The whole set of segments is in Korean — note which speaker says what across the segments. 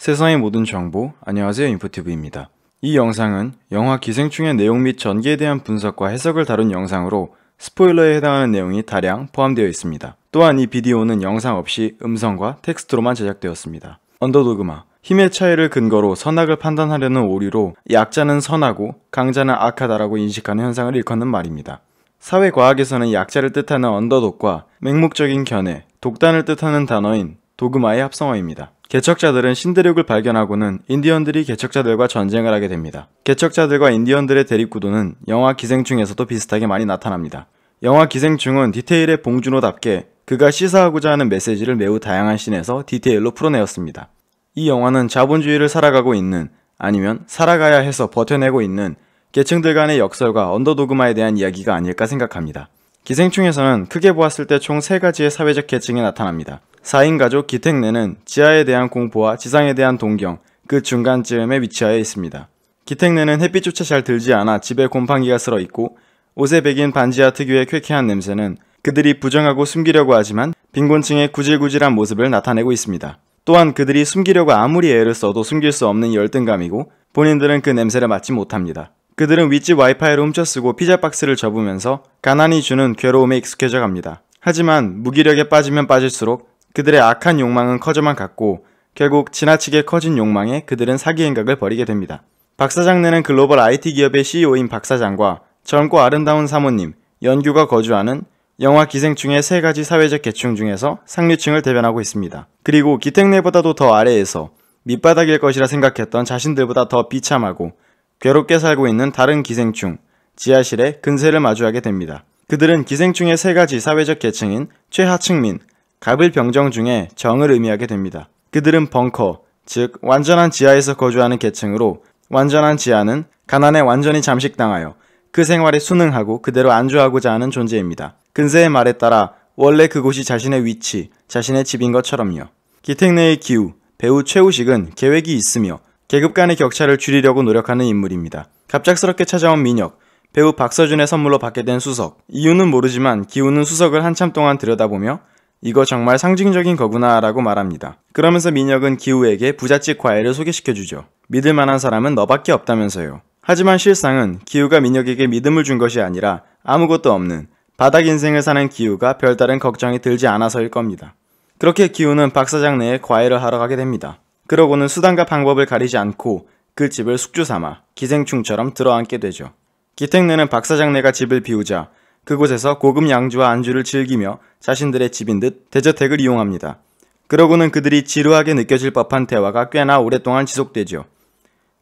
Speaker 1: 세상의 모든 정보, 안녕하세요 인포티브입니다. 이 영상은 영화 기생충의 내용 및 전개에 대한 분석과 해석을 다룬 영상으로 스포일러에 해당하는 내용이 다량 포함되어 있습니다. 또한 이 비디오는 영상 없이 음성과 텍스트로만 제작되었습니다. 언더도그마, 힘의 차이를 근거로 선악을 판단하려는 오류로 약자는 선하고 강자는 악하다라고 인식하는 현상을 일컫는 말입니다. 사회과학에서는 약자를 뜻하는 언더독과 맹목적인 견해, 독단을 뜻하는 단어인 도그마의 합성어입니다. 개척자들은 신대륙을 발견하고는 인디언들이 개척자들과 전쟁을 하게 됩니다. 개척자들과 인디언들의 대립구도는 영화 기생충에서도 비슷하게 많이 나타납니다. 영화 기생충은 디테일의 봉준호답게 그가 시사하고자 하는 메시지를 매우 다양한 씬에서 디테일로 풀어내었습니다. 이 영화는 자본주의를 살아가고 있는 아니면 살아가야 해서 버텨내고 있는 계층들 간의 역설과 언더도그마에 대한 이야기가 아닐까 생각합니다. 기생충에서는 크게 보았을 때 총 세가지의 사회적 계층이 나타납니다. 4인 가족 기택내는 지하에 대한 공포와 지상에 대한 동경, 그 중간쯤에 위치하여 있습니다. 기택내는 햇빛조차 잘 들지 않아 집에 곰팡이가 쓸어 있고 옷에 배긴 반지하 특유의 쾌쾌한 냄새는 그들이 부정하고 숨기려고 하지만 빈곤층의 구질구질한 모습을 나타내고 있습니다. 또한 그들이 숨기려고 아무리 애를 써도 숨길 수 없는 열등감이고 본인들은 그 냄새를 맡지 못합니다. 그들은 윗집 와이파이를 훔쳐쓰고 피자 박스를 접으면서 가난이 주는 괴로움에 익숙해져 갑니다. 하지만 무기력에 빠지면 빠질수록 그들의 악한 욕망은 커져만 갔고 결국 지나치게 커진 욕망에 그들은 사기 행각을 벌이게 됩니다. 박 사장네는 글로벌 IT 기업의 CEO인 박 사장과 젊고 아름다운 사모님, 연규가 거주하는 영화 기생충의 세 가지 사회적 계층 중에서 상류층을 대변하고 있습니다. 그리고 기택내보다도 더 아래에서 밑바닥일 것이라 생각했던 자신들보다 더 비참하고 괴롭게 살고 있는 다른 기생충, 지하실의 근세를 마주하게 됩니다. 그들은 기생충의 세 가지 사회적 계층인 최하층민, 갑을 병정 중에 정을 의미하게 됩니다. 그들은 벙커, 즉 완전한 지하에서 거주하는 계층으로 완전한 지하는 가난에 완전히 잠식당하여 그 생활에 순응하고 그대로 안주하고자 하는 존재입니다. 근세의 말에 따라 원래 그곳이 자신의 위치, 자신의 집인 것처럼요. 기택 내의 기우, 배우 최우식은 계획이 있으며 계급 간의 격차를 줄이려고 노력하는 인물입니다. 갑작스럽게 찾아온 민혁, 배우 박서준의 선물로 받게 된 수석. 이유는 모르지만 기우는 수석을 한참 동안 들여다보며 이거 정말 상징적인 거구나 라고 말합니다. 그러면서 민혁은 기우에게 부잣집 과외를 소개시켜주죠. 믿을 만한 사람은 너밖에 없다면서요. 하지만 실상은 기우가 민혁에게 믿음을 준 것이 아니라 아무것도 없는 바닥 인생을 사는 기우가 별다른 걱정이 들지 않아서일 겁니다. 그렇게 기우는 박사장 내에 과외를 하러 가게 됩니다. 그러고는 수단과 방법을 가리지 않고 그 집을 숙주 삼아 기생충처럼 들어앉게 되죠. 기택내는 박사장내가 집을 비우자 그곳에서 고급 양주와 안주를 즐기며 자신들의 집인 듯 대저택을 이용합니다. 그러고는 그들이 지루하게 느껴질 법한 대화가 꽤나 오랫동안 지속되죠.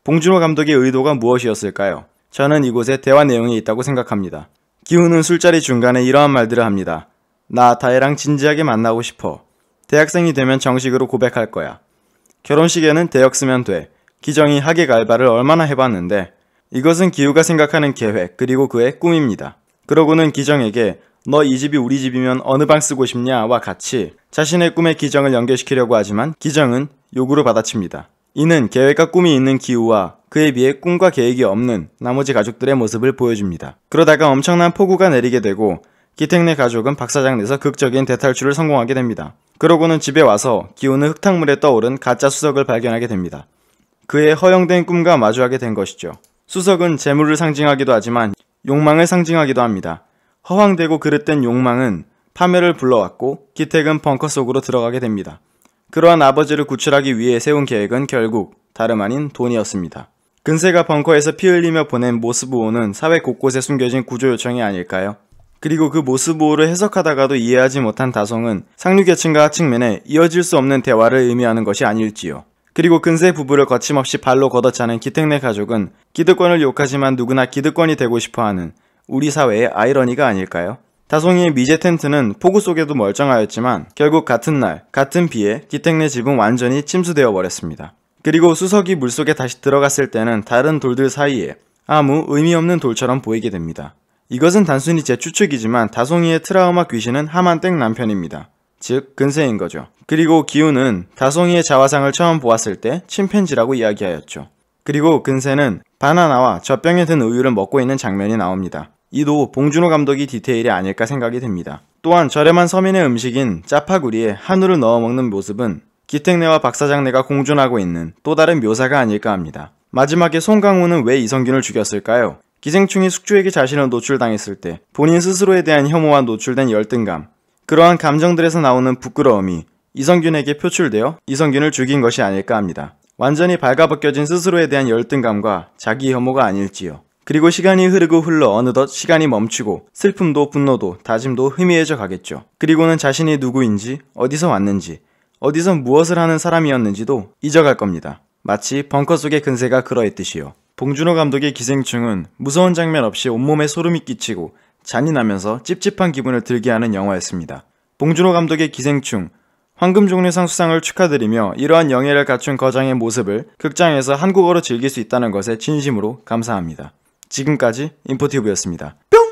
Speaker 1: 봉준호 감독의 의도가 무엇이었을까요? 저는 이곳에 대화 내용이 있다고 생각합니다. 기훈은 술자리 중간에 이러한 말들을 합니다. 나 다혜랑 진지하게 만나고 싶어. 대학생이 되면 정식으로 고백할 거야. 결혼식에는 대역 쓰면 돼. 기정이 하객 알바를 얼마나 해봤는데 이것은 기우가 생각하는 계획 그리고 그의 꿈입니다. 그러고는 기정에게 너 이 집이 우리 집이면 어느 방 쓰고 싶냐와 같이 자신의 꿈에 기정을 연결시키려고 하지만 기정은 요구로 받아칩니다. 이는 계획과 꿈이 있는 기우와 그에 비해 꿈과 계획이 없는 나머지 가족들의 모습을 보여줍니다. 그러다가 엄청난 폭우가 내리게 되고 기택네 가족은 박사장 내서 극적인 대탈출을 성공하게 됩니다. 그러고는 집에 와서 기우는 흙탕물에 떠오른 가짜 수석을 발견하게 됩니다. 그의 허용된 꿈과 마주하게 된 것이죠. 수석은 재물을 상징하기도 하지만 욕망을 상징하기도 합니다. 허황되고 그릇된 욕망은 파멸을 불러왔고 기택은 벙커 속으로 들어가게 됩니다. 그러한 아버지를 구출하기 위해 세운 계획은 결국 다름 아닌 돈이었습니다. 근세가 벙커에서 피 흘리며 보낸 모스부호는 사회 곳곳에 숨겨진 구조 요청이 아닐까요? 그리고 그 모스부호를 해석하다가도 이해하지 못한 다송은 상류계층과 하층면에 이어질 수 없는 대화를 의미하는 것이 아닐지요. 그리고 근세 부부를 거침없이 발로 걷어차는 기택내 가족은 기득권을 욕하지만 누구나 기득권이 되고 싶어하는 우리 사회의 아이러니가 아닐까요? 다송이의 미제 텐트는 폭우 속에도 멀쩡하였지만 결국 같은 날, 같은 비에 기택내 집은 완전히 침수되어 버렸습니다. 그리고 수석이 물속에 다시 들어갔을 때는 다른 돌들 사이에 아무 의미 없는 돌처럼 보이게 됩니다. 이것은 단순히 제 추측이지만 다송이의 트라우마 귀신은 하만땡 남편입니다. 즉 근세인 거죠. 그리고 기우는 다송이의 자화상을 처음 보았을 때 침팬지라고 이야기하였죠. 그리고 근세는 바나나와 젖병에 든 우유를 먹고 있는 장면이 나옵니다. 이도 봉준호 감독이 디테일이 아닐까 생각이 됩니다. 또한 저렴한 서민의 음식인 짜파구리에 한우를 넣어 먹는 모습은 기택내와 박사장내가 공존하고 있는 또 다른 묘사가 아닐까 합니다. 마지막에 송강호는 왜 이성균을 죽였을까요? 기생충이 숙주에게 자신을 노출당했을 때 본인 스스로에 대한 혐오와 노출된 열등감, 그러한 감정들에서 나오는 부끄러움이 이성균에게 표출되어 이성균을 죽인 것이 아닐까 합니다. 완전히 발가벗겨진 스스로에 대한 열등감과 자기 혐오가 아닐지요. 그리고 시간이 흐르고 흘러 어느덧 시간이 멈추고 슬픔도 분노도 다짐도 흐미해져 가겠죠. 그리고는 자신이 누구인지 어디서 왔는지 어디서 무엇을 하는 사람이었는지도 잊어갈 겁니다. 마치 벙커 속의 근세가 그러했듯이요. 봉준호 감독의 기생충은 무서운 장면 없이 온몸에 소름이 끼치고 잔인하면서 찝찝한 기분을 들게 하는 영화였습니다. 봉준호 감독의 기생충, 황금종려상 수상을 축하드리며 이러한 영예를 갖춘 거장의 모습을 극장에서 한국어로 즐길 수 있다는 것에 진심으로 감사합니다. 지금까지 인포티브였습니다. 뿅!